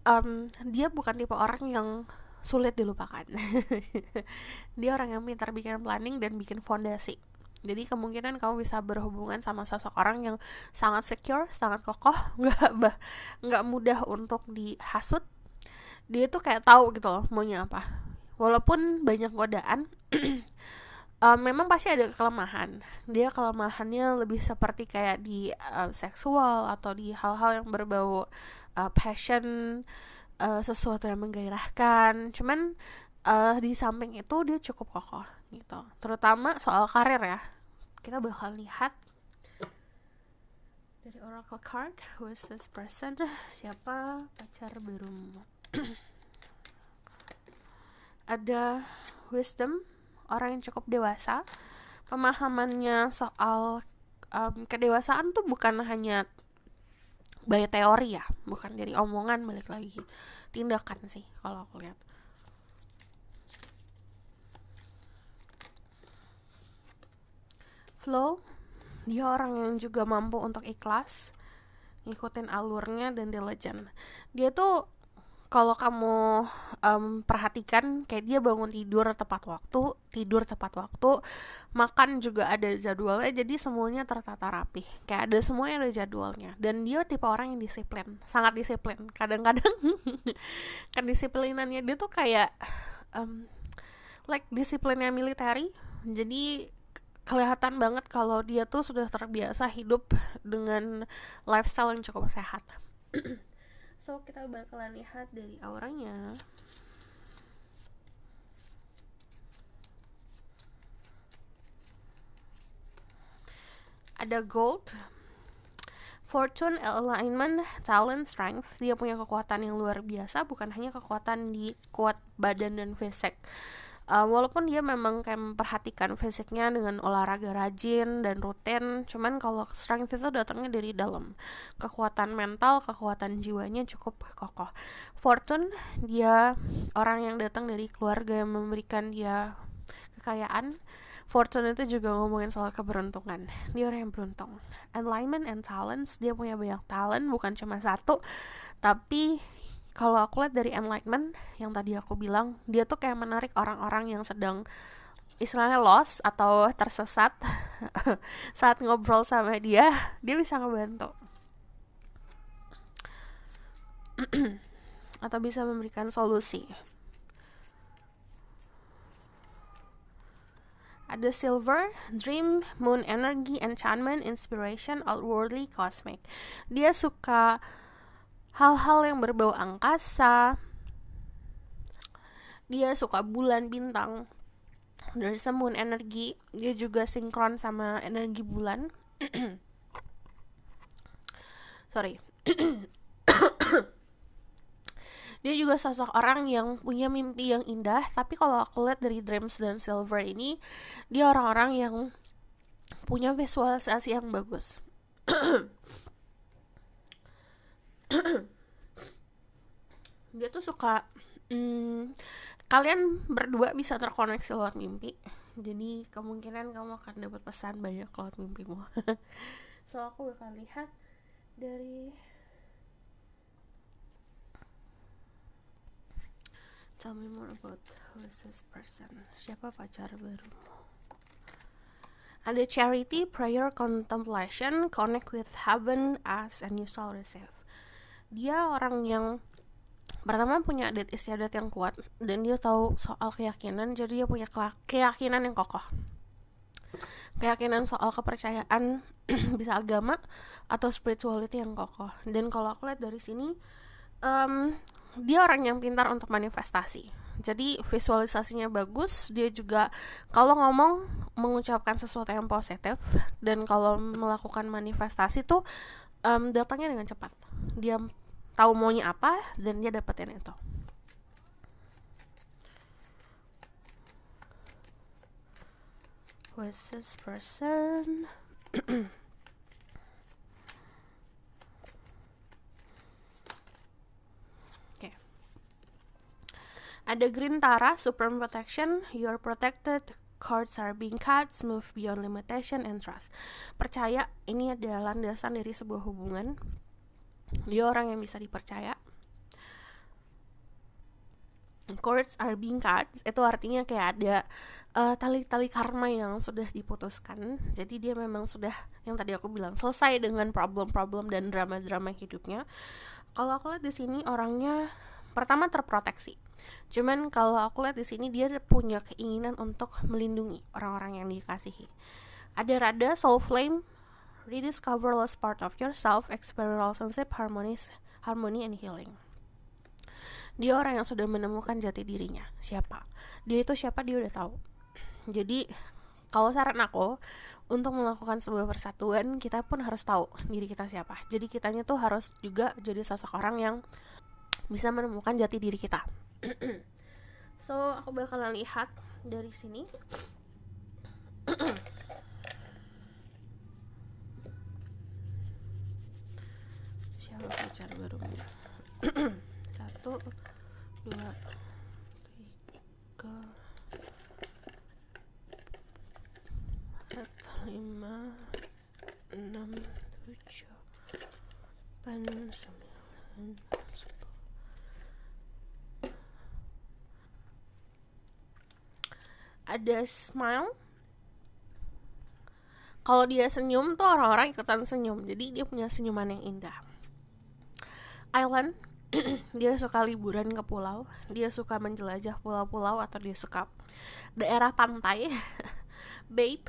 um, dia bukan tipe orang yang sulit dilupakan dia orang yang pintar bikin planning dan bikin fondasi jadi kemungkinan kamu bisa berhubungan sama sosok orang yang sangat secure sangat kokoh nggak nggak mudah untuk dihasut dia tuh kayak tahu gitu loh maunya apa walaupun banyak godaan um, memang pasti ada kelemahan. Dia kelemahannya lebih seperti kayak di uh, seksual atau di hal-hal yang berbau uh, passion, uh, sesuatu yang menggairahkan. Cuman uh, di samping itu dia cukup kokoh gitu. Terutama soal karir ya. Kita bakal lihat dari oracle card who is this person siapa pacar berumur ada wisdom orang yang cukup dewasa pemahamannya soal um, kedewasaan tuh bukan hanya by teori ya bukan dari omongan balik lagi tindakan sih kalau aku lihat flow dia orang yang juga mampu untuk ikhlas ngikutin alurnya dan diligent dia tuh kalau kamu um, perhatikan kayak dia bangun tidur tepat waktu, tidur tepat waktu, makan juga ada jadwalnya, jadi semuanya tertata rapih. Kayak ada semuanya ada jadwalnya. Dan dia tipe orang yang disiplin, sangat disiplin. Kadang-kadang kan disiplinannya dia tuh kayak um, like disiplinnya militer. Jadi kelihatan banget kalau dia tuh sudah terbiasa hidup dengan lifestyle yang cukup sehat. So kita bakalan lihat dari auranya Ada gold Fortune, alignment, talent, strength Dia punya kekuatan yang luar biasa Bukan hanya kekuatan di kuat badan dan fisik uh, walaupun dia memang kayak memperhatikan fisiknya dengan olahraga rajin dan rutin cuman kalau strength itu datangnya dari dalam kekuatan mental kekuatan jiwanya cukup kokoh Fortune dia orang yang datang dari keluarga yang memberikan dia kekayaan Fortune itu juga ngomongin soal keberuntungan. Dia orang yang beruntung. Alignment and talents, dia punya banyak talent, bukan cuma satu, tapi kalau aku lihat dari enlightenment yang tadi aku bilang dia tuh kayak menarik orang-orang yang sedang istilahnya lost atau tersesat saat ngobrol sama dia dia bisa ngebantu atau bisa memberikan solusi ada silver, dream, moon energy, enchantment, inspiration, outwardly, cosmic. Dia suka hal-hal yang berbau angkasa. Dia suka bulan bintang. Dari semun energi, dia juga sinkron sama energi bulan. Sorry. dia juga sosok orang yang punya mimpi yang indah, tapi kalau aku lihat dari Dreams dan Silver ini, dia orang-orang yang punya visualisasi yang bagus. dia tuh suka hmm, kalian berdua bisa terkoneksi lewat mimpi jadi kemungkinan kamu akan dapat pesan banyak lewat mimpimu so aku bakal lihat dari tell me more about who is this person siapa pacar baru ada charity, prayer, contemplation, connect with heaven as and you shall receive dia orang yang pertama punya adat istiadat yang kuat dan dia tahu soal keyakinan jadi dia punya keyakinan yang kokoh keyakinan soal kepercayaan bisa agama atau spirituality yang kokoh dan kalau aku lihat dari sini um, dia orang yang pintar untuk manifestasi jadi visualisasinya bagus dia juga kalau ngomong mengucapkan sesuatu yang positif dan kalau melakukan manifestasi tuh um, datangnya dengan cepat dia tahu maunya apa dan dia dapetin itu who is this person Ada Green Tara, Supreme Protection, You're Protected, cords are being cut, move beyond limitation and trust. Percaya ini adalah landasan dari sebuah hubungan dia orang yang bisa dipercaya cords are being cut itu artinya kayak ada eh, tali-tali uh, karma yang sudah diputuskan jadi dia memang sudah yang tadi aku bilang selesai dengan problem-problem dan drama-drama hidupnya kalau aku lihat di sini orangnya pertama terproteksi cuman kalau aku lihat di sini dia punya keinginan untuk melindungi orang-orang yang dikasihi ada rada soul flame rediscover lost part of yourself, experience relationship, harmonies, harmony and healing. Dia orang yang sudah menemukan jati dirinya. Siapa? Dia itu siapa dia udah tahu. Jadi kalau saran aku untuk melakukan sebuah persatuan kita pun harus tahu diri kita siapa jadi kitanya tuh harus juga jadi sosok orang yang bisa menemukan jati diri kita so aku bakalan lihat dari sini aku cari baru satu dua tiga empat lima enam tujuh delapan sembilan sepuluh ada smile kalau dia senyum tuh orang-orang ikutan senyum jadi dia punya senyuman yang indah island dia suka liburan ke pulau dia suka menjelajah pulau-pulau atau dia suka daerah pantai babe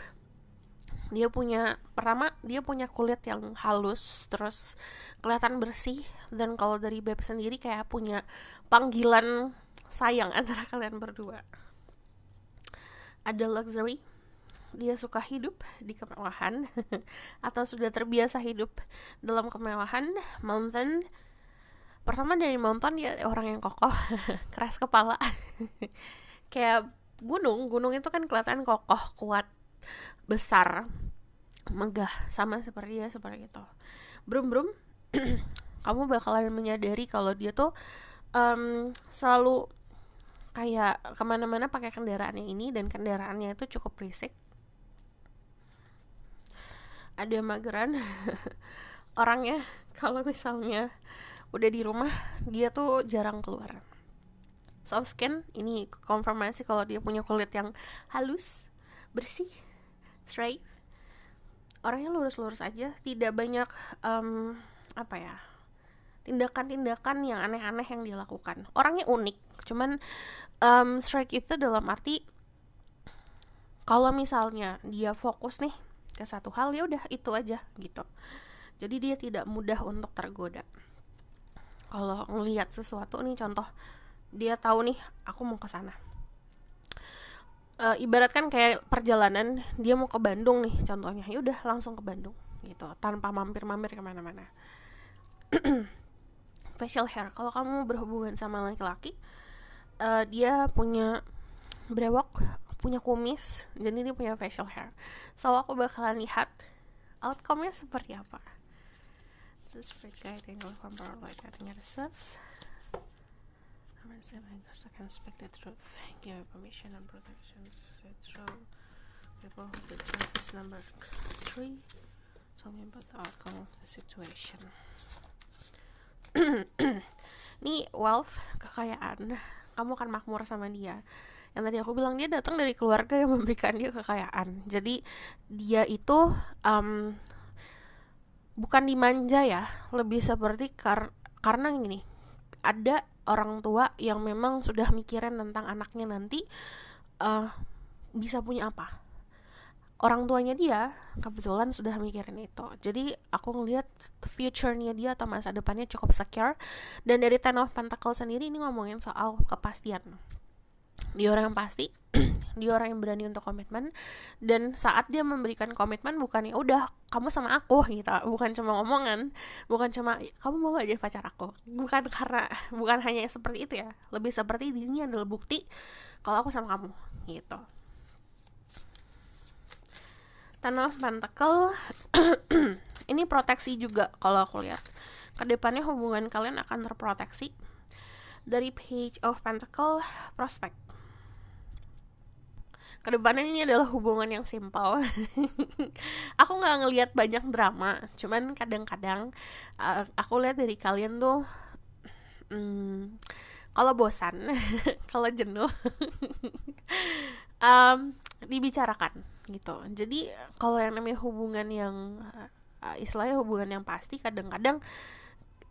dia punya pertama dia punya kulit yang halus terus kelihatan bersih dan kalau dari babe sendiri kayak punya panggilan sayang antara kalian berdua ada luxury dia suka hidup di kemewahan atau sudah terbiasa hidup dalam kemewahan mountain pertama dari nonton dia orang yang kokoh keras kepala kayak gunung gunung itu kan kelihatan kokoh kuat besar megah sama seperti dia seperti itu brum brum kamu bakalan menyadari kalau dia tuh um, selalu kayak kemana-mana pakai kendaraannya ini dan kendaraannya itu cukup berisik ada mageran orangnya kalau misalnya udah di rumah dia tuh jarang keluar soft skin ini konfirmasi kalau dia punya kulit yang halus bersih straight orangnya lurus-lurus aja tidak banyak um, apa ya tindakan-tindakan yang aneh-aneh yang dilakukan orangnya unik cuman um, strike itu dalam arti kalau misalnya dia fokus nih ke satu hal ya udah itu aja gitu jadi dia tidak mudah untuk tergoda kalau ngelihat sesuatu nih contoh dia tahu nih aku mau ke sana e, ibaratkan kayak perjalanan dia mau ke Bandung nih contohnya ya udah langsung ke Bandung gitu tanpa mampir-mampir kemana-mana facial hair kalau kamu berhubungan sama laki-laki e, dia punya brewok punya kumis jadi dia punya facial hair so aku bakalan lihat outcome-nya seperti apa This rectangle from like that in yourselves. I'm going to I can Thank you truth. permission and protection to through people who this number three. Tell me about the outcome of the situation. Nih wealth kekayaan kamu akan makmur sama dia yang tadi aku bilang dia datang dari keluarga yang memberikan dia kekayaan jadi dia itu um, bukan dimanja ya lebih seperti kar karena gini ada orang tua yang memang sudah mikirin tentang anaknya nanti uh, bisa punya apa orang tuanya dia kebetulan sudah mikirin itu jadi aku ngelihat future-nya dia atau masa depannya cukup secure dan dari Ten of Pentacles sendiri ini ngomongin soal kepastian dia orang yang pasti dia orang yang berani untuk komitmen dan saat dia memberikan komitmen bukan ya udah kamu sama aku gitu bukan cuma omongan bukan cuma kamu mau gak jadi pacar aku bukan karena bukan hanya seperti itu ya lebih seperti ini adalah bukti kalau aku sama kamu gitu Tanah pantekel ini proteksi juga kalau aku lihat kedepannya hubungan kalian akan terproteksi dari Page of Pentacle Prospect. Kedepannya ini adalah hubungan yang simpel. aku nggak ngelihat banyak drama, cuman kadang-kadang uh, aku lihat dari kalian tuh, hmm, kalau bosan, kalau jenuh, um, dibicarakan gitu. Jadi kalau yang namanya hubungan yang uh, istilahnya hubungan yang pasti kadang-kadang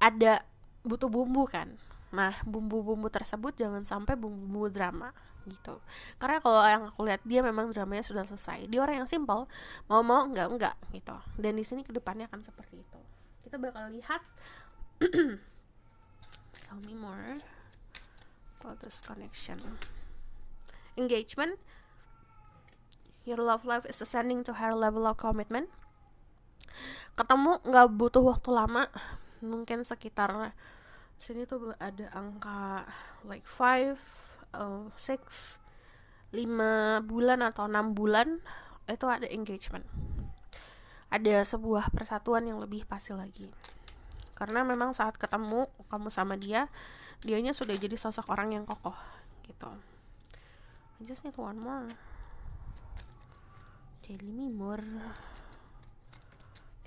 ada butuh bumbu kan Nah, bumbu-bumbu tersebut jangan sampai bumbu-bumbu drama gitu. Karena kalau yang aku lihat dia memang dramanya sudah selesai. Dia orang yang simple, mau mau enggak enggak gitu. Dan di sini kedepannya akan seperti itu. Kita bakal lihat tell me more about this connection. Engagement. Your love life is ascending to higher level of commitment. Ketemu nggak butuh waktu lama, mungkin sekitar sini tuh ada angka like 5 uh, 6 5 bulan atau 6 bulan itu ada engagement ada sebuah persatuan yang lebih pasti lagi karena memang saat ketemu kamu sama dia dianya sudah jadi sosok orang yang kokoh gitu I just need one more daily me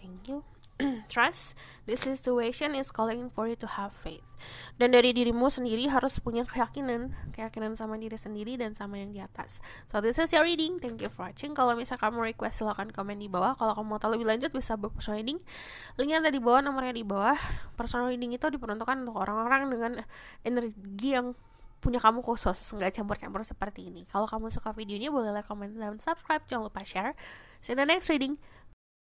thank you trust. This situation is calling for you to have faith. Dan dari dirimu sendiri harus punya keyakinan, keyakinan sama diri sendiri dan sama yang di atas. So this is your reading. Thank you for watching. Kalau misalnya kamu request silahkan komen di bawah. Kalau kamu mau tahu lebih lanjut bisa book personal reading. Linknya ada di bawah, nomornya di bawah. Personal reading itu diperuntukkan untuk orang-orang dengan energi yang punya kamu khusus, nggak campur-campur seperti ini. Kalau kamu suka videonya, boleh like, comment, dan subscribe. Jangan lupa share. See you in the next reading.